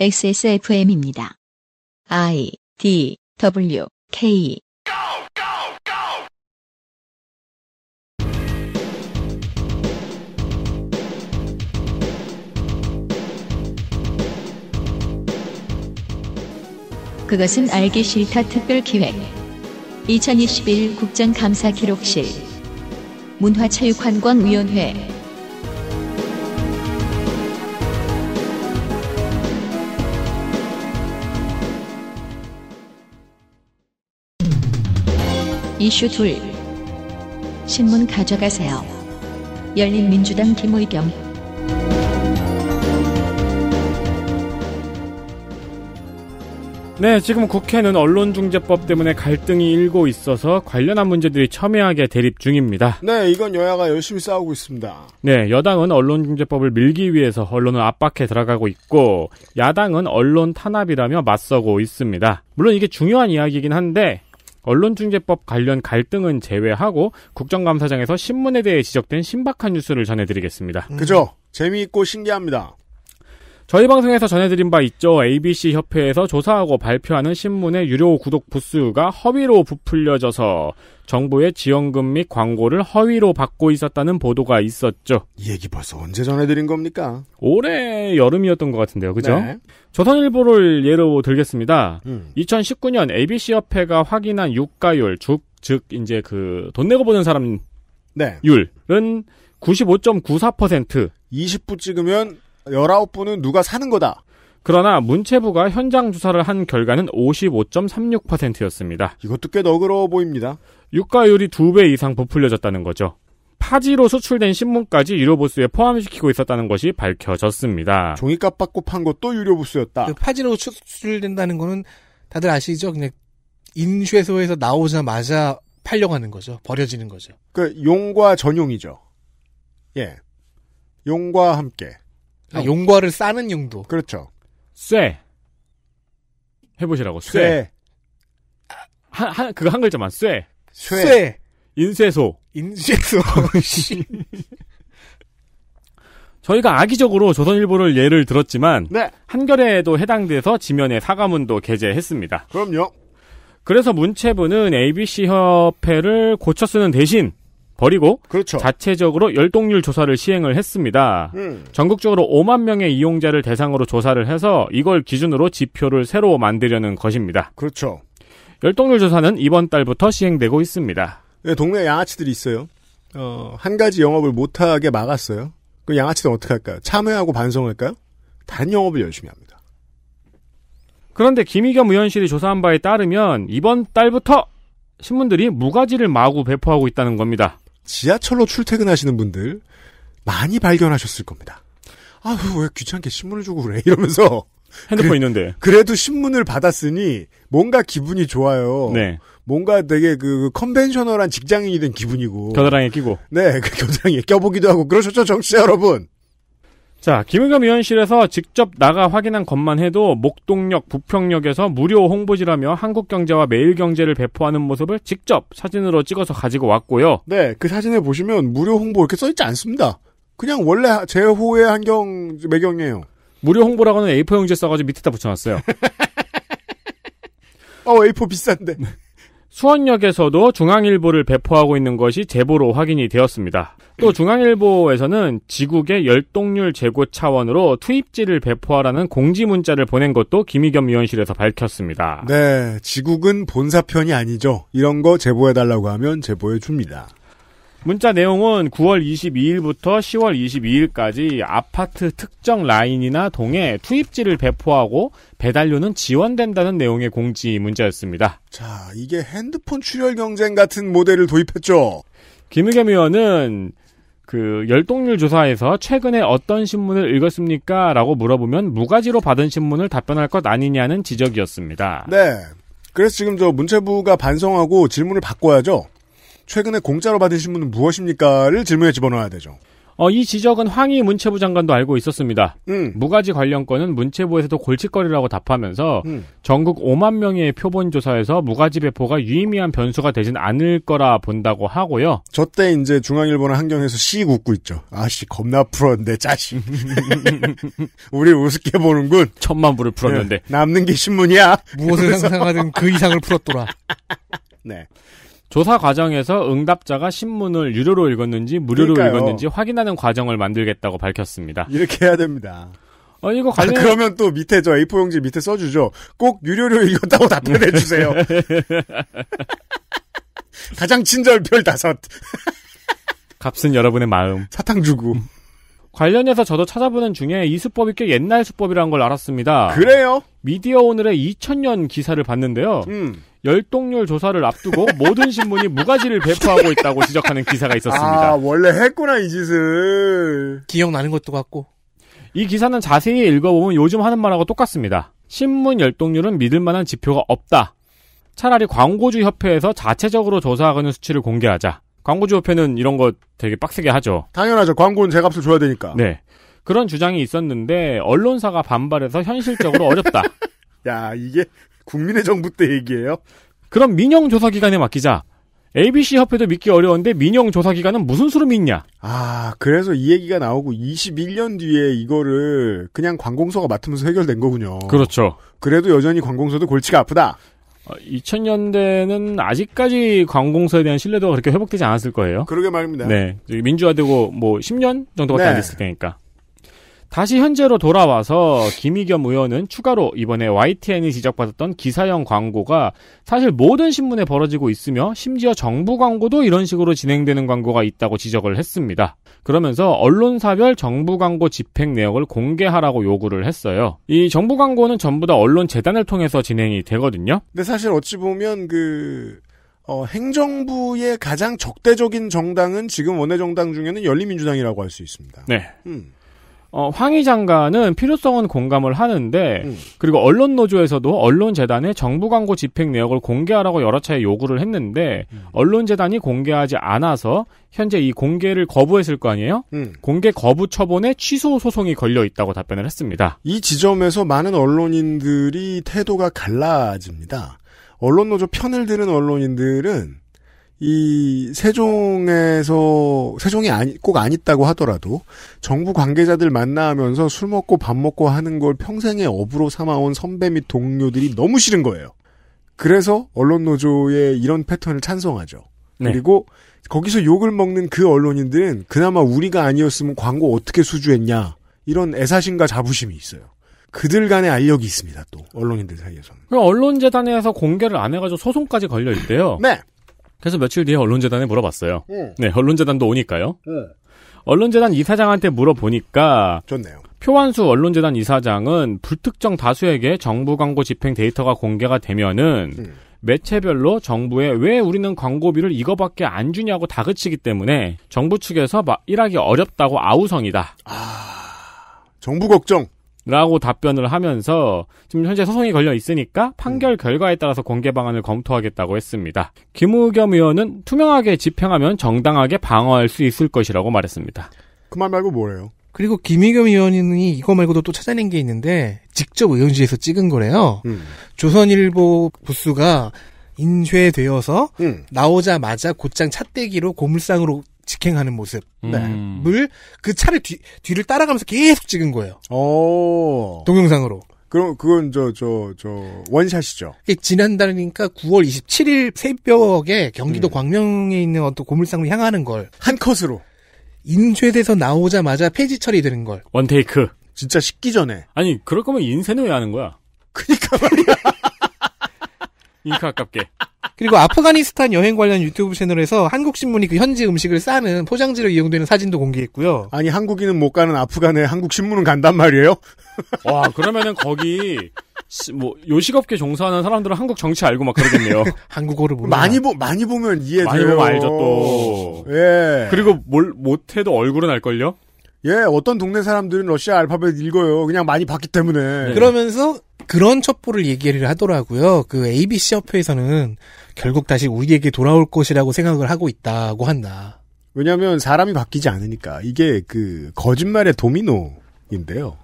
XSFM입니다. I D W K 그것은 알기 싫다 특별 기획 2021 국정감사 기록실 문화체육관광위원회 이슈 둘 신문 가져가세요. 열린민주당 김의겸 네, 지금 국회는 언론중재법 때문에 갈등이 일고 있어서 관련한 문제들이 첨예하게 대립 중입니다. 네, 이건 여야가 열심히 싸우고 있습니다. 네, 여당은 언론중재법을 밀기 위해서 언론을 압박해 들어가고 있고, 야당은 언론 탄압이라며 맞서고 있습니다. 물론 이게 중요한 이야기이긴 한데, 언론중재법 관련 갈등은 제외하고 국정감사장에서 신문에 대해 지적된 신박한 뉴스를 전해드리겠습니다. 음. 그죠? 재미있고 신기합니다. 저희 방송에서 전해드린 바 있죠. ABC 협회에서 조사하고 발표하는 신문의 유료 구독 부수가 허위로 부풀려져서 정부의 지원금 및 광고를 허위로 받고 있었다는 보도가 있었죠. 이 얘기 벌써 언제 전해드린 겁니까? 올해 여름이었던 것 같은데요. 그죠? 네. 조선일보를 예로 들겠습니다. 음. 2019년 ABC 협회가 확인한 유가율, 즉, 즉 이제 그 돈 내고 보는 사람 네. 율은 95.94%. 20부 찍으면 1 9 분은 누가 사는 거다. 그러나 문체부가 현장 조사를 한 결과는 55.36%였습니다. 이것도 꽤 너그러워 보입니다. 유가율이 2배 이상 부풀려졌다는 거죠. 파지로 수출된 신문까지 유료보스에 포함시키고 있었다는 것이 밝혀졌습니다. 종이값 받고 판 것도 유료보스였다그 파지로 수출된다는 거는 다들 아시죠? 그냥 인쇄소에서 나오자마자 팔려가는 거죠. 버려지는 거죠. 그 용과 전용이죠. 예. 용과 함께. 아, 용과를 싸는 용도. 그렇죠. 쇠. 해보시라고. 쇠. 한, 한, 그거 한 글자만. 쇠. 쇠. 쇠. 인쇄소. 인쇄소. 저희가 악의적으로 조선일보를 예를 들었지만 네. 한겨레에도 해당돼서 지면에 사과문도 게재했습니다. 그럼요. 그래서 문체부는 ABC 협회를 고쳐 쓰는 대신 버리고 그렇죠. 자체적으로 열동률 조사를 시행을 했습니다. 음. 전국적으로 5만 명의 이용자를 대상으로 조사를 해서 이걸 기준으로 지표를 새로 만들려는 것입니다. 그렇죠. 열동률 조사는 이번 달부터 시행되고 있습니다. 네, 동네 양아치들이 있어요. 어, 한 가지 영업을 못하게 막았어요. 그 양아치들은 어떻게 할까요? 참회하고 반성할까요? 단 영업을 열심히 합니다. 그런데 김희겸 의원실이 조사한 바에 따르면 이번 달부터 신문들이 무가지를 마구 배포하고 있다는 겁니다. 지하철로 출퇴근하시는 분들 많이 발견하셨을 겁니다. 아유, 왜 귀찮게 신문을 주고 그래? 이러면서. 핸드폰 그래, 있는데. 그래도 신문을 받았으니 뭔가 기분이 좋아요. 네. 뭔가 되게 그, 그 컨벤셔널한 직장인이 된 기분이고. 겨드랑이에 끼고. 네, 그 겨드랑이에 껴보기도 하고 그러셨죠, 정치 여러분. 자, 김은겸 위원실에서 직접 나가 확인한 것만 해도 목동역, 부평역에서 무료 홍보지라며 한국경제와 매일경제를 배포하는 모습을 직접 사진으로 찍어서 가지고 왔고요. 네, 그 사진을 보시면 무료 홍보 이렇게 써있지 않습니다. 그냥 원래 제호의 환경 매경이에요. 무료 홍보라고는 A4용지 써가지고 밑에다 붙여놨어요. 어, A4 비싼데. 네. 수원역에서도 중앙일보를 배포하고 있는 것이 제보로 확인이 되었습니다. 또 중앙일보에서는 지국의 열동률 재고 차원으로 투입지를 배포하라는 공지 문자를 보낸 것도 김희겸 위원실에서 밝혔습니다. 네, 지국은 본사편이 아니죠. 이런 거 제보해달라고 하면 제보해줍니다. 문자 내용은 9월 22일부터 10월 22일까지 아파트 특정 라인이나 동에 투입지를 배포하고 배달료는 지원된다는 내용의 공지 문자였습니다. 자, 이게 핸드폰 출혈 경쟁 같은 모델을 도입했죠. 김의겸 의원은 그 열독률 조사에서 최근에 어떤 신문을 읽었습니까? 라고 물어보면 무가지로 받은 신문을 답변할 것 아니냐는 지적이었습니다. 네. 그래서 지금 저 문체부가 반성하고 질문을 바꿔야죠. 최근에 공짜로 받은 신문은 무엇입니까를 질문에 집어넣어야 되죠. 어, 이 지적은 황희 문체부 장관도 알고 있었습니다. 음. 무가지 관련 건은 문체부에서도 골칫거리라고 답하면서 음. 전국 5만 명의 표본 조사에서 무가지 배포가 유의미한 변수가 되진 않을 거라 본다고 하고요. 저때 이제 중앙일보나 한경에서 씩 웃고 있죠. 아씨 겁나 풀었는데 짜식. 우리 우습게 보는군. 천만 불을 풀었는데. 네. 남는 게 신문이야. 무엇을 상상하든 그 이상을 풀었더라. 네. 조사 과정에서 응답자가 신문을 유료로 읽었는지 무료로 그러니까요. 읽었는지 확인하는 과정을 만들겠다고 밝혔습니다. 이렇게 해야 됩니다. 어, 이거 관련... 아, 그러면 또 밑에 저 A4 용지 밑에 써주죠. 꼭 유료로 읽었다고 답변해 주세요. 가장 친절 별 다섯. 값은 여러분의 마음. 사탕 주고. 관련해서 저도 찾아보는 중에 이 수법이 꽤 옛날 수법이라는 걸 알았습니다. 그래요? 미디어 오늘의 2000년 기사를 봤는데요. 음. 열동률 조사를 앞두고 모든 신문이 무가지를 배포하고 있다고 지적하는 기사가 있었습니다. 아, 원래 했구나, 이 짓을. 기억나는 것도 같고. 이 기사는 자세히 읽어보면 요즘 하는 말하고 똑같습니다. 신문 열동률은 믿을 만한 지표가 없다. 차라리 광고주 협회에서 자체적으로 조사하는 수치를 공개하자. 광고주 협회는 이런 거 되게 빡세게 하죠. 당연하죠. 광고는 제 값을 줘야 되니까. 네. 그런 주장이 있었는데 언론사가 반발해서 현실적으로 어렵다. 야, 이게 국민의 정부 때 얘기예요? 그럼 민영 조사 기관에 맡기자. ABC 협회도 믿기 어려운데 민영 조사 기관은 무슨 수로 믿냐? 아, 그래서 이 얘기가 나오고 21년 뒤에 이거를 그냥 관공서가 맡으면서 해결된 거군요. 그렇죠. 그래도 여전히 관공서도 골치가 아프다. 2000년대는 어, 아직까지 관공서에 대한 신뢰도가 그렇게 회복되지 않았을 거예요. 그러게 말입니다. 네. 민주화되고 뭐 10년 정도밖에 네. 안 됐을 테니까. 다시 현재로 돌아와서 김희겸 의원은 추가로 이번에 YTN이 지적받았던 기사형 광고가 사실 모든 신문에 벌어지고 있으며 심지어 정부 광고도 이런 식으로 진행되는 광고가 있다고 지적을 했습니다. 그러면서 언론사별 정부 광고 집행 내역을 공개하라고 요구를 했어요. 이 정부 광고는 전부 다 언론 재단을 통해서 진행이 되거든요. 근데 사실 어찌 보면 그 어, 행정부의 가장 적대적인 정당은 지금 원내 정당 중에는 열린민주당이라고 할 수 있습니다. 네. 음. 어, 황희 장관은 필요성은 공감을 하는데 음. 그리고 언론 노조에서도 언론 재단에 정부 광고 집행 내역을 공개하라고 여러 차례 요구를 했는데 음. 언론 재단이 공개하지 않아서 현재 이 공개를 거부했을 거 아니에요? 음. 공개 거부 처분에 취소 소송이 걸려 있다고 답변을 했습니다. 이 지점에서 많은 언론인들이 태도가 갈라집니다. 언론 노조 편을 들은 언론인들은 이 세종에서 세종이 아니 꼭안 있다고 하더라도 정부 관계자들 만나면서 술 먹고 밥 먹고 하는 걸 평생의 업으로 삼아온 선배 및 동료들이 너무 싫은 거예요. 그래서 언론 노조의 이런 패턴을 찬성하죠. 네. 그리고 거기서 욕을 먹는 그 언론인들은 그나마 우리가 아니었으면 광고 어떻게 수주했냐 이런 애사심과 자부심이 있어요. 그들 간의 알력이 있습니다. 또 언론인들 사이에서는. 언론재단에서 공개를 안 해가지고 소송까지 걸려 있대요. 네. 그래서 며칠 뒤에 언론재단에 물어봤어요. 네, 네 언론재단도 오니까요. 네. 언론재단 이사장한테 물어보니까 좋네요. 표완수 언론재단 이사장은 불특정 다수에게 정부 광고 집행 데이터가 공개가 되면은 음. 매체별로 정부에 왜 우리는 광고비를 이거밖에 안 주냐고 다그치기 때문에 정부 측에서 일하기 어렵다고 아우성이다. 아, 정부 걱정. 라고 답변을 하면서 지금 현재 소송이 걸려 있으니까 판결 음. 결과에 따라서 공개 방안을 검토하겠다고 했습니다. 김우겸 의원은 투명하게 집행하면 정당하게 방어할 수 있을 것이라고 말했습니다. 그 말 말고 뭐래요? 그리고 김희겸 의원이 이거 말고도 또 찾아낸 게 있는데 직접 의원실에서 찍은 거래요. 음. 조선일보 부스가 인쇄되어서 음. 나오자마자 곧장 찻대기로 고물상으로 직행하는 모습을 음. 그 차를 뒤, 뒤를 따라가면서 계속 찍은 거예요. 오. 어. 동영상으로. 그럼 그건 저 저 저 원샷이죠. 지난달이니까 9월 27일 새벽에 경기도 음. 광명에 있는 어떤 고물상을 향하는 걸 한 컷으로 인쇄돼서 나오자마자 폐지 처리되는 걸 원테이크. 진짜 식기 전에. 아니 그럴 거면 인쇄는 왜 하는 거야? 그니까 말이야. 잉크 아깝게. 그리고 아프가니스탄 여행 관련 유튜브 채널에서 한국신문이 그 현지 음식을 싸는 포장지로 이용되는 사진도 공개했고요. 아니 한국인은 못 가는 아프간에 한국신문은 간단 말이에요? 와 그러면은 거기 뭐 요식업계 종사하는 사람들은 한국 정치 알고 막 그러겠네요. 한국어를 모르 많이 보 많이 보면 이해돼요. 많이 보면 알죠 또. 예. 그리고 뭘 못해도 얼굴은 알걸요? 예, 어떤 동네 사람들은 러시아 알파벳 읽어요. 그냥 많이 봤기 때문에. 네. 그러면서 그런 첩보를 얘기를 하더라고요. 그 ABC 협회에서는 결국 다시 우리에게 돌아올 것이라고 생각을 하고 있다고 한다. 왜냐하면 사람이 바뀌지 않으니까 이게 그 거짓말의 도미노인데요.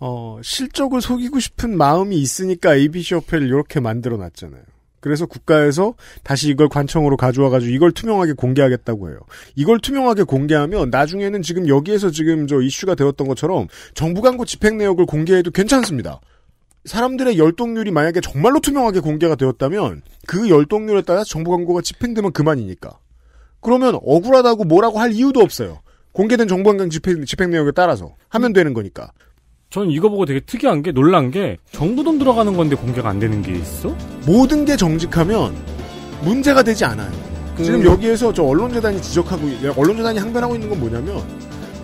어, 실적을 속이고 싶은 마음이 있으니까 ABC 협회를 이렇게 만들어 놨잖아요. 그래서 국가에서 다시 이걸 관청으로 가져와가지고 이걸 투명하게 공개하겠다고 해요. 이걸 투명하게 공개하면 나중에는 지금 여기에서 지금 저 이슈가 되었던 것처럼 정부 광고 집행 내역을 공개해도 괜찮습니다. 사람들의 열동률이 만약에 정말로 투명하게 공개가 되었다면 그 열동률에 따라 정부 광고가 집행되면 그만이니까. 그러면 억울하다고 뭐라고 할 이유도 없어요. 공개된 정보 광고 집행, 집행 내역에 따라서 하면 되는 거니까. 저는 이거 보고 되게 특이한 게 놀란 게 정부 돈 들어가는 건데 공개가 안 되는 게 있어? 모든 게 정직하면 문제가 되지 않아요. 그... 지금 여기에서 저 언론재단이 지적하고 언론재단이 항변하고 있는 건 뭐냐면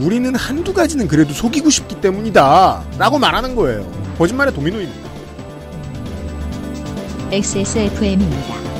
우리는 한두 가지는 그래도 속이고 싶기 때문이다라고 말하는 거예요. 거짓말의 도미노입니다. XSFM입니다.